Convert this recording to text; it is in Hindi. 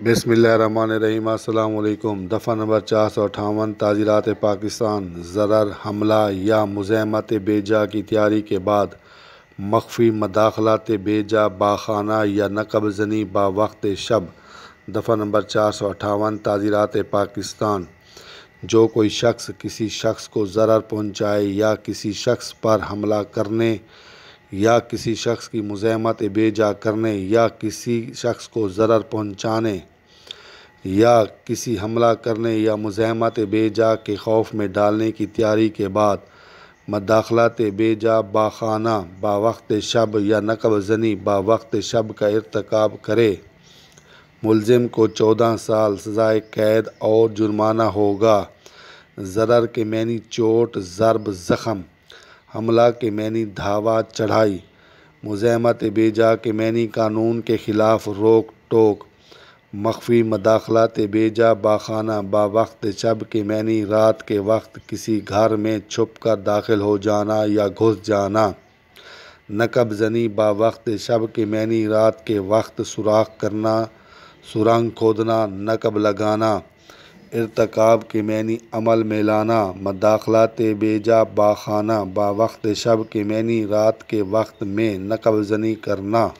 रहीम अल्लाम दफ़ा नंबर चार सौ अठावन ताजीरात पाकिस्तान ज़रर हमला या मुजहमत बेजा की तैयारी के बाद मख्फी मदाखलत बेजा बाखाना या नकबजनी वक्त शब दफ़ा नंबर चार सौ अठावन ताजीरात पाकिस्तान जो कोई शख्स किसी शख्स को ज़रर पहुँचाए या किसी शख्स पर हमला करने या किसी शख्स की मज़ामत बेजा करने या किसी शख्स को ज़रर पहुँचाने या किसी हमला करने या मज़ामत बेजा के खौफ में डालने की तैयारी के बाद मदाखलत बेजा बाखाना बावक्त शब या नकब जनी बावक्त शब का इरतक करे मुलम को चौदह साल सजाए कैद और जुर्माना होगा ज़रर के मैनी चोट ज़रब ज़ख़म हमला के मैनी धावा चढ़ाई मुजहमत बेजा के मैनी कानून के ख़िलाफ़ रोक टोक मख्फी मदाखलात बेजा बाखाना बा वक्त शब के मैनी रात के वक्त किसी घर में छुप कर दाखिल हो जाना या घुस जाना नकब जनी बा वक्त शब के मैनी रात के वक्त सुराख करना सुरंग खोदना नकब लगाना इरतकाब के मैनी अमल में लाना मदाखलाते बेजा बाखाना बा वक्त शब के मैनी रात के वक्त में नक़बजनी करना